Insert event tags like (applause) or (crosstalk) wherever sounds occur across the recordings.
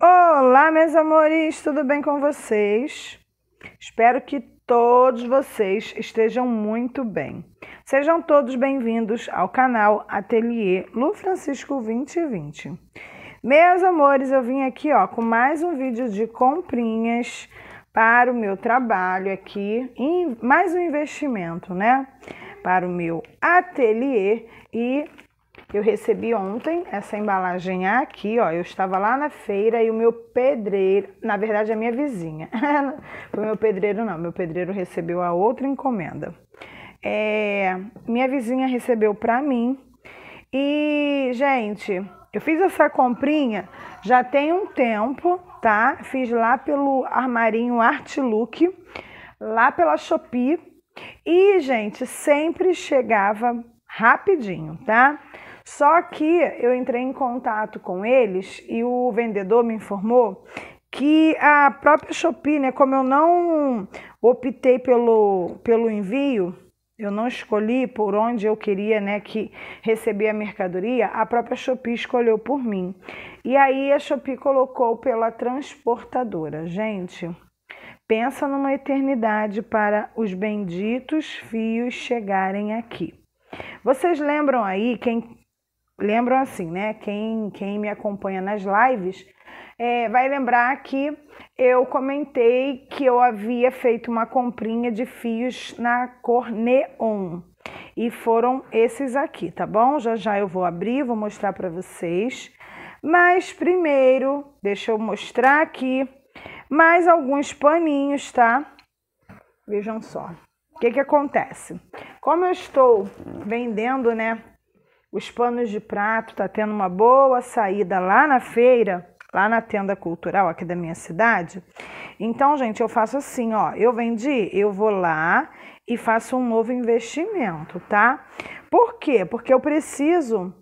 Olá, meus amores, tudo bem com vocês? Espero que todos vocês estejam muito bem. Sejam todos bem-vindos ao canal Ateliê Lu Francisco 2020. Meus amores, eu vim aqui ó com mais um vídeo de comprinhas para o meu trabalho aqui, em mais um investimento, né? Para o meu ateliê e eu recebi ontem essa embalagem aqui, ó. Eu estava lá na feira e o meu pedreiro, na verdade, a minha vizinha. (laughs) Foi meu pedreiro, não. Meu pedreiro recebeu a outra encomenda. É, minha vizinha recebeu para mim. E, gente, eu fiz essa comprinha já tem um tempo, tá? Fiz lá pelo armarinho Art Look, lá pela Shopee. E, gente, sempre chegava rapidinho, tá? Só que eu entrei em contato com eles e o vendedor me informou que a própria Shopee, né, como eu não optei pelo, pelo envio, eu não escolhi por onde eu queria né, que receber a mercadoria, a própria Shopee escolheu por mim. E aí a Shopee colocou pela transportadora. Gente, pensa numa eternidade para os benditos fios chegarem aqui. Vocês lembram aí, quem lembram assim, né? Quem, quem me acompanha nas lives é, vai lembrar que eu comentei que eu havia feito uma comprinha de fios na cor neon. E foram esses aqui, tá bom? Já já eu vou abrir, vou mostrar para vocês. Mas primeiro, deixa eu mostrar aqui mais alguns paninhos, tá? Vejam só. O que que acontece? Como eu estou vendendo, né, os panos de prato, tá tendo uma boa saída lá na feira, lá na tenda cultural aqui da minha cidade. Então, gente, eu faço assim, ó, eu vendi, eu vou lá e faço um novo investimento, tá? Por quê? Porque eu preciso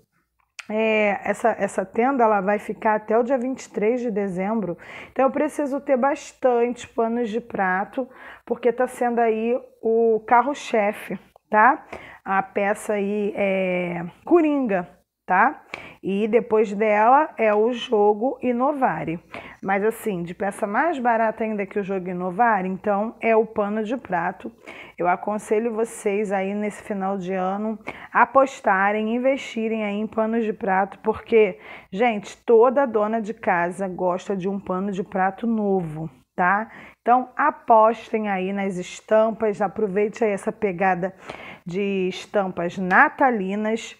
é, essa, essa tenda ela vai ficar até o dia 23 de dezembro, então eu preciso ter bastante panos de prato, porque está sendo aí o carro-chefe, tá? A peça aí é Coringa, tá? E depois dela é o jogo Inovare. Mas assim, de peça mais barata ainda que o jogo Inovare, então é o pano de prato. Eu aconselho vocês aí nesse final de ano apostarem, investirem aí em panos de prato, porque, gente, toda dona de casa gosta de um pano de prato novo, tá? Então apostem aí nas estampas, aproveite aí essa pegada de estampas natalinas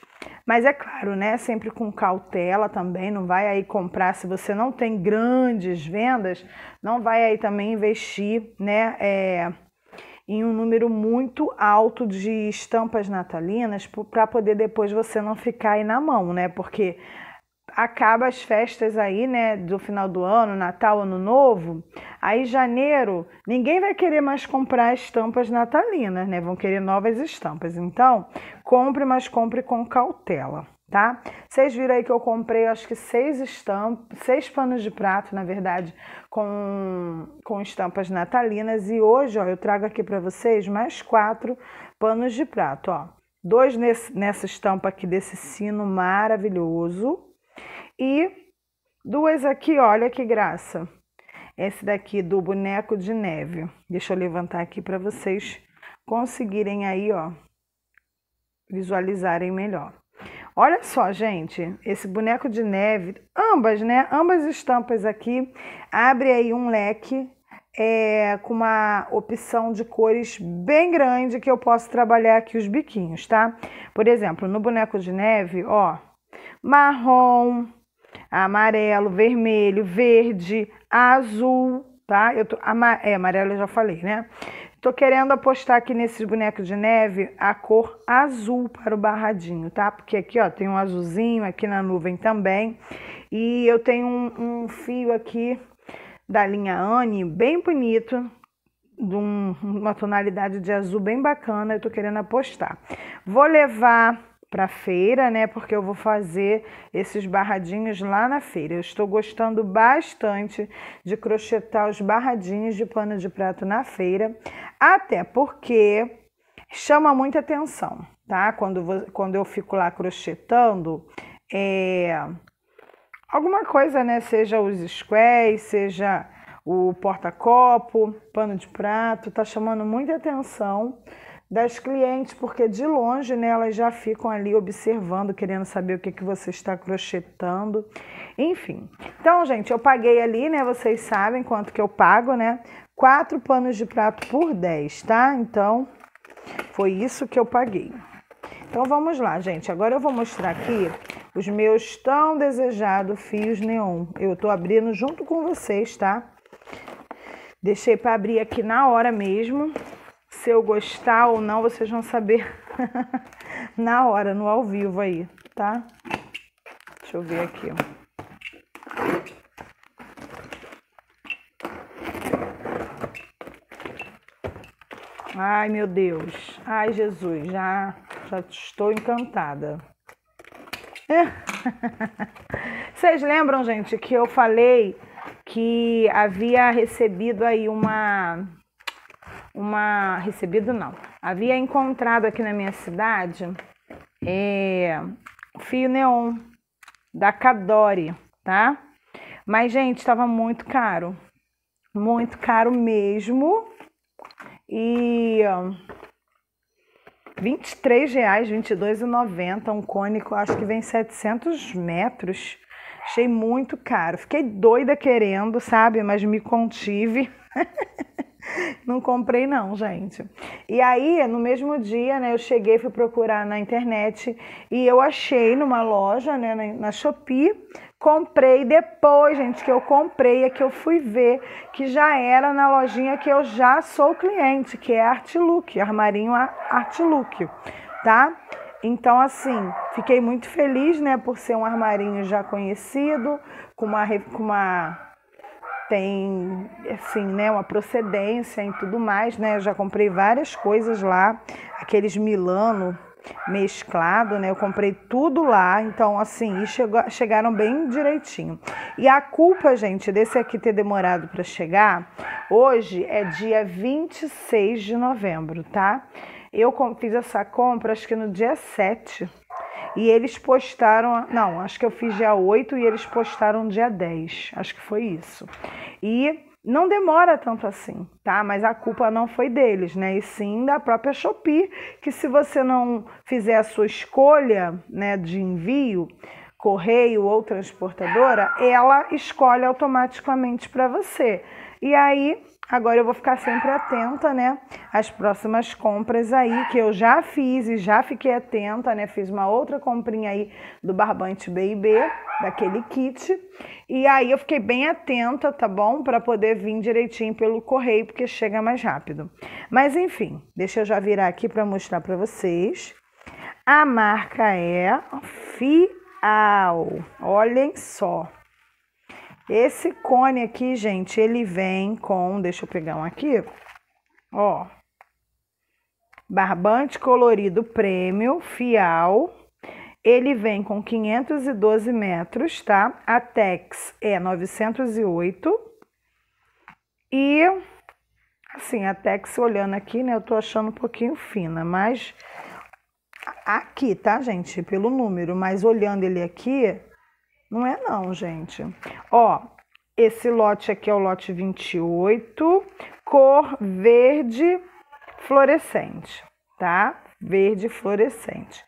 mas é claro, né? Sempre com cautela também, não vai aí comprar se você não tem grandes vendas, não vai aí também investir, né? É, em um número muito alto de estampas natalinas para poder depois você não ficar aí na mão, né? Porque acaba as festas aí, né, do final do ano, Natal, Ano Novo, aí janeiro, ninguém vai querer mais comprar estampas natalinas, né? Vão querer novas estampas. Então, compre, mas compre com cautela, tá? Vocês viram aí que eu comprei, acho que seis estampas, seis panos de prato, na verdade, com, com estampas natalinas e hoje, ó, eu trago aqui para vocês mais quatro panos de prato, ó. Dois nesse, nessa estampa aqui desse sino maravilhoso, e duas aqui, olha que graça. Esse daqui do boneco de neve. Deixa eu levantar aqui para vocês conseguirem aí, ó, visualizarem melhor. Olha só, gente, esse boneco de neve, ambas, né? Ambas estampas aqui, abre aí um leque é, com uma opção de cores bem grande que eu posso trabalhar aqui os biquinhos, tá? Por exemplo, no boneco de neve, ó, marrom, amarelo, vermelho, verde, azul, tá? Eu tô, ama, é, amarelo eu já falei, né? Tô querendo apostar aqui nesses bonecos de neve a cor azul para o barradinho, tá? Porque aqui, ó, tem um azulzinho aqui na nuvem também. E eu tenho um, um fio aqui da linha Anne, bem bonito, de um, uma tonalidade de azul bem bacana, eu tô querendo apostar. Vou levar para feira, né? Porque eu vou fazer esses barradinhos lá na feira. Eu estou gostando bastante de crochetar os barradinhos de pano de prato na feira, até porque chama muita atenção, tá? Quando, vou, quando eu fico lá crochetando, é, alguma coisa, né? Seja os squares, seja o porta-copo, pano de prato, tá chamando muita atenção das clientes, porque de longe né, elas já ficam ali observando, querendo saber o que, que você está crochetando. Enfim. Então, gente, eu paguei ali, né? Vocês sabem quanto que eu pago, né? Quatro panos de prato por 10, tá? Então, foi isso que eu paguei. Então, vamos lá, gente. Agora eu vou mostrar aqui os meus tão desejados fios neon. Eu tô abrindo junto com vocês, tá? Deixei para abrir aqui na hora mesmo se eu gostar ou não, vocês vão saber (laughs) na hora, no ao vivo aí, tá? Deixa eu ver aqui. Ai, meu Deus. Ai, Jesus, já, já estou encantada. (laughs) Vocês lembram, gente, que eu falei que havia recebido aí uma uma. Recebido não. Havia encontrado aqui na minha cidade é, fio neon da Cadore, tá? Mas, gente, estava muito caro. Muito caro mesmo. E. 23 reais, 22,90 um cônico, acho que vem 700 metros. Achei muito caro. Fiquei doida querendo, sabe? Mas me contive. (laughs) (laughs) não comprei não, gente. E aí, no mesmo dia, né, eu cheguei, fui procurar na internet e eu achei numa loja, né, na, Shopee, comprei depois, gente, que eu comprei, é que eu fui ver que já era na lojinha que eu já sou cliente, que é art Look, Armarinho look tá? Então, assim, fiquei muito feliz, né, por ser um armarinho já conhecido, com uma, com uma tem assim, né, uma procedência e tudo mais, né? Eu já comprei várias coisas lá, aqueles Milano mesclado, né? Eu comprei tudo lá, então assim, chegou, chegaram bem direitinho. E a culpa, gente, desse aqui ter demorado para chegar, hoje é dia 26 de novembro, tá? Eu fiz essa compra acho que no dia 7 e eles postaram, não, acho que eu fiz dia 8 e eles postaram dia 10, acho que foi isso. E não demora tanto assim, tá? Mas a culpa não foi deles, né? E sim da própria Shopee, que se você não fizer a sua escolha, né, de envio, correio ou transportadora, ela escolhe automaticamente para você. E aí Agora eu vou ficar sempre atenta, né, As próximas compras aí que eu já fiz e já fiquei atenta, né? Fiz uma outra comprinha aí do barbante B&B, daquele kit. E aí eu fiquei bem atenta, tá bom? Para poder vir direitinho pelo correio, porque chega mais rápido. Mas enfim, deixa eu já virar aqui para mostrar para vocês. A marca é Fial. Olhem só. Esse cone aqui, gente, ele vem com, deixa eu pegar um aqui, ó, barbante colorido prêmio, fial, ele vem com 512 metros, tá? A Tex é 908 e, assim, a Tex olhando aqui, né, eu tô achando um pouquinho fina, mas aqui, tá, gente, pelo número, mas olhando ele aqui, não é não, gente. Ó, esse lote aqui é o lote 28, cor verde fluorescente, tá? Verde fluorescente.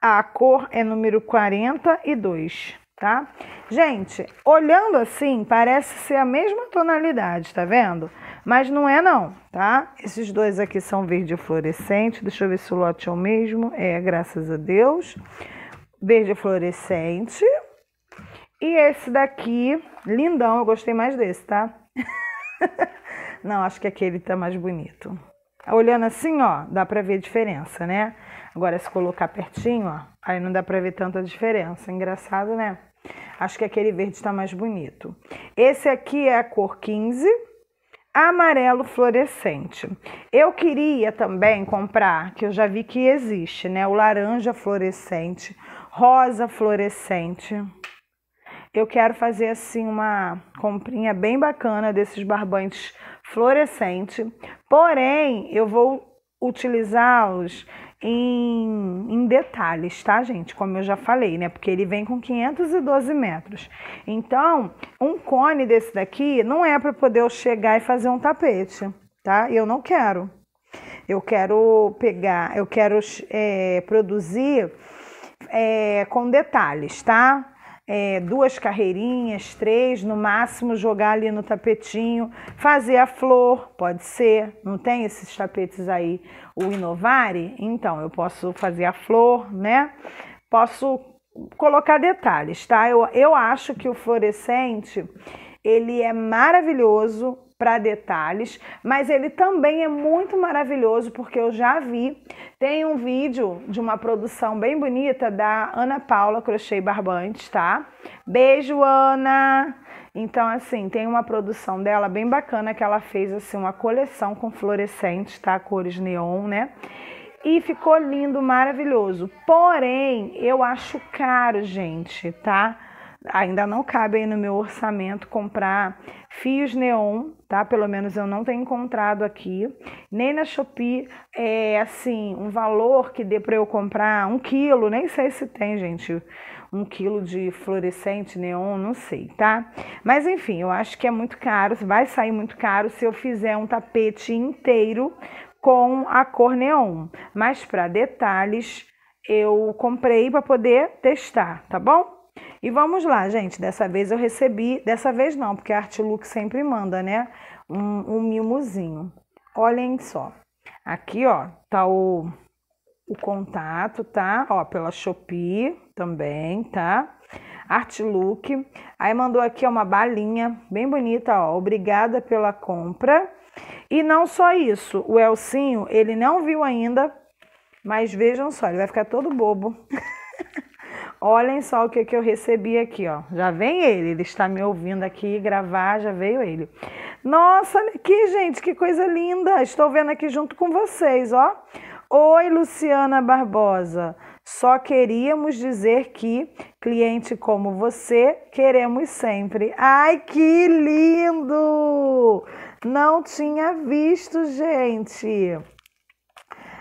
A cor é número 42, tá? Gente, olhando assim, parece ser a mesma tonalidade, tá vendo? Mas não é não, tá? Esses dois aqui são verde fluorescente. Deixa eu ver se o lote é o mesmo. É, graças a Deus. Verde fluorescente. E esse daqui, lindão, eu gostei mais desse, tá? (laughs) Não, acho que aquele tá mais bonito. Tá olhando assim, ó, dá pra ver a diferença, né? Agora, se colocar pertinho, ó, aí não dá pra ver tanta diferença. Engraçado, né? Acho que aquele verde tá mais bonito. Esse aqui é a cor 15, amarelo fluorescente. Eu queria também comprar, que eu já vi que existe, né? O laranja fluorescente, rosa fluorescente. Eu quero fazer assim uma comprinha bem bacana desses barbantes fluorescente, porém eu vou utilizá-los em, em, detalhes, tá, gente? Como eu já falei, né? Porque ele vem com 512 metros. Então, um cone desse daqui não é para poder eu chegar e fazer um tapete, tá? Eu não quero. Eu quero pegar, eu quero é, produzir é, com detalhes, tá? é, duas carreirinhas, três, no máximo jogar ali no tapetinho, fazer a flor, pode ser, não tem esses tapetes aí, o Inovare? Então, eu posso fazer a flor, né? Posso colocar detalhes, tá? Eu, eu acho que o fluorescente, ele é maravilhoso para detalhes, mas ele também é muito maravilhoso porque eu já vi. Tem um vídeo de uma produção bem bonita da Ana Paula Crochê Barbante, tá? Beijo, Ana! Então, assim, tem uma produção dela bem bacana que ela fez, assim, uma coleção com fluorescentes, tá? Cores neon, né? e ficou lindo, maravilhoso. Porém, eu acho caro, gente, tá? ainda não cabe aí no meu orçamento comprar fios neon, tá? Pelo menos eu não tenho encontrado aqui, nem na Shopee é assim um valor que dê para eu comprar um quilo, nem sei se tem, gente, um quilo de fluorescente neon, não sei, tá? Mas enfim, eu acho que é muito caro, vai sair muito caro se eu fizer um tapete inteiro com a cor neon. Mas para detalhes eu comprei para poder testar, tá bom? E vamos lá, gente. Dessa vez eu recebi, dessa vez não, porque a Artlook sempre manda, né? Um, um mimozinho. Olhem só. Aqui, ó, tá o, o contato, tá? Ó, pela Shopee também, tá? Artlook. Aí mandou aqui uma balinha bem bonita, ó. Obrigada pela compra. E não só isso, o Elcinho, ele não viu ainda, mas vejam só, ele vai ficar todo bobo. (laughs) Olhem só o que, que eu recebi aqui, ó. Já vem ele, ele está me ouvindo aqui gravar, já veio ele. Nossa, aqui, gente, que coisa linda. Estou vendo aqui junto com vocês, ó. Oi, Luciana Barbosa. Só queríamos dizer que cliente como você queremos sempre. Ai, que lindo! Não tinha visto, gente.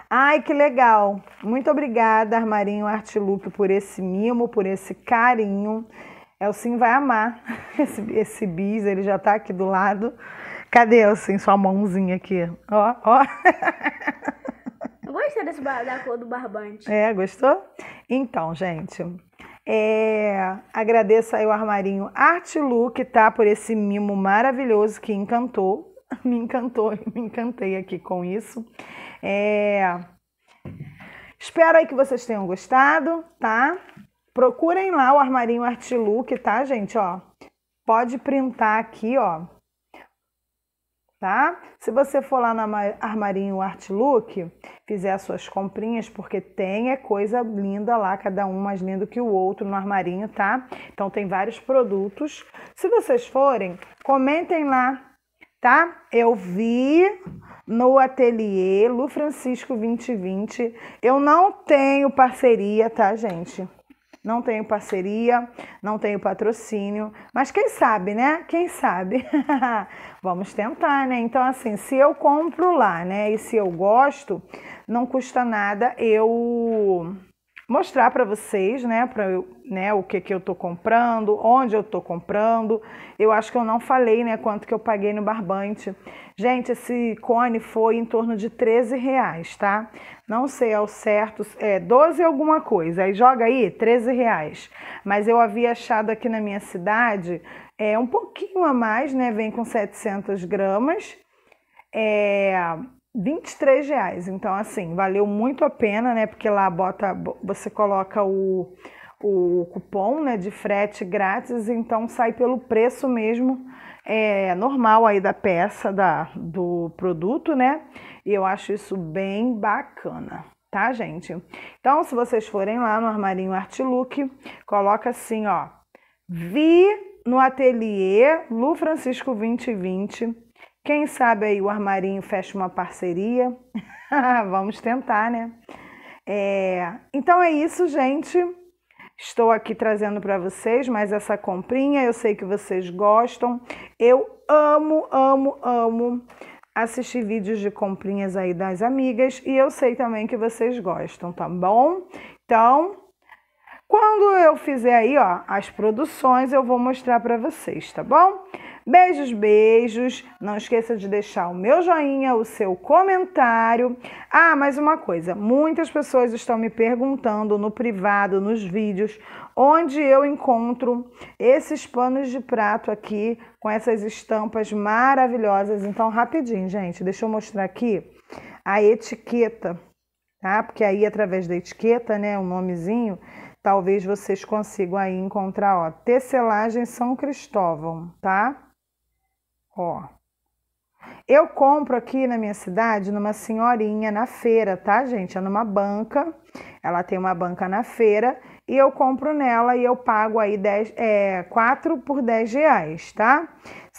Ai, que legal! Muito obrigada, Armarinho Artilupe, por esse mimo, por esse carinho. Elsin vai amar (laughs) esse, esse bis, ele já tá aqui do lado. Cadê, sim? sua mãozinha aqui? Ó, ó. Eu gostei desse, da cor do barbante. É, gostou? Então, gente, é, agradeço aí o armarinho Artiluque, tá? Por esse mimo maravilhoso que encantou. (laughs) Me encantou, me encantei aqui com isso. É... Espero aí que vocês tenham gostado, tá? Procurem lá o armarinho Artlook tá, gente? Ó, pode printar aqui, ó. Tá? Se você for lá na Armarinho Artlook, fizer as suas comprinhas, porque tem é coisa linda lá, cada um mais lindo que o outro no armarinho, tá? Então tem vários produtos. Se vocês forem, comentem lá, tá? Eu vi no ateliê Lu Francisco 2020. Eu não tenho parceria, tá, gente? Não tenho parceria, não tenho patrocínio, mas quem sabe, né? Quem sabe? (laughs) Vamos tentar, né? Então, assim, se eu compro lá, né? E se eu gosto, não custa nada eu mostrar para vocês, né? Para eu né, o que, que eu estou comprando, onde eu estou comprando. Eu acho que eu não falei né, quanto que eu paguei no barbante. Gente, esse cone foi em torno de 13 reais, tá? Não sei ao certo, é 12 alguma coisa. Aí joga aí, 13 reais. Mas eu havia achado aqui na minha cidade é um pouquinho a mais, né? Vem com 700 gramas. É, 23 reais. Então, assim, valeu muito a pena, né? Porque lá bota, você coloca o o cupom né, de frete grátis, então sai pelo preço mesmo é, normal aí da peça, da, do produto, né? E eu acho isso bem bacana, tá, gente? Então, se vocês forem lá no armarinho Artlook, coloca assim, ó, vi no ateliê Lu Francisco 2020. Quem sabe aí o armarinho fecha uma parceria? (laughs) Vamos tentar, né? É, então é isso, gente. Estou aqui trazendo para vocês mais essa comprinha. Eu sei que vocês gostam. Eu amo, amo, amo assistir vídeos de comprinhas aí das amigas e eu sei também que vocês gostam, tá bom? Então, quando eu fizer aí, ó, as produções, eu vou mostrar para vocês, tá bom? Beijos, beijos. Não esqueça de deixar o meu joinha, o seu comentário. Ah, mais uma coisa. Muitas pessoas estão me perguntando no privado, nos vídeos, onde eu encontro esses panos de prato aqui com essas estampas maravilhosas. Então, rapidinho, gente, deixa eu mostrar aqui a etiqueta, tá? Porque aí através da etiqueta, né, o nomezinho, Talvez vocês consigam aí encontrar, ó, tecelagem São Cristóvão, tá? Ó. Eu compro aqui na minha cidade numa senhorinha na feira, tá, gente? É numa banca. Ela tem uma banca na feira e eu compro nela e eu pago aí 10, é, 4 por 10 reais, tá?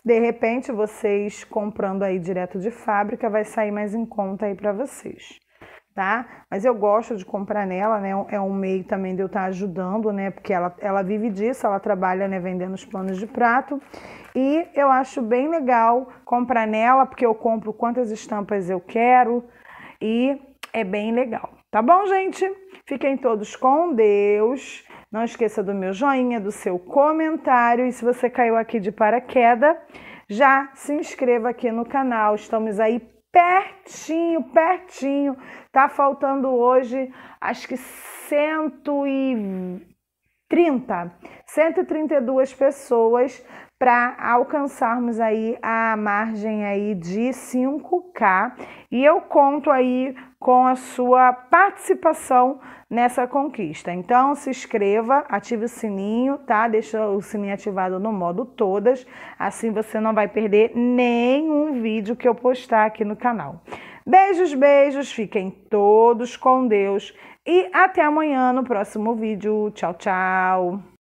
De repente, vocês comprando aí direto de fábrica, vai sair mais em conta aí para vocês tá? Mas eu gosto de comprar nela, né? É um é meio também de eu estar tá ajudando, né? Porque ela, ela vive disso, ela trabalha, né? Vendendo os panos de prato. E eu acho bem legal comprar nela, porque eu compro quantas estampas eu quero e é bem legal. Tá bom, gente? Fiquem todos com Deus. Não esqueça do meu joinha, do seu comentário. E se você caiu aqui de paraquedas, já se inscreva aqui no canal. Estamos aí pertinho, pertinho. Tá faltando hoje, acho que 130, 132 pessoas para alcançarmos aí a margem aí de 5K e eu conto aí com a sua participação nessa conquista. Então se inscreva, ative o sininho, tá? Deixa o sininho ativado no modo todas, assim você não vai perder nenhum vídeo que eu postar aqui no canal. Beijos, beijos, fiquem todos com Deus e até amanhã no próximo vídeo. Tchau, tchau.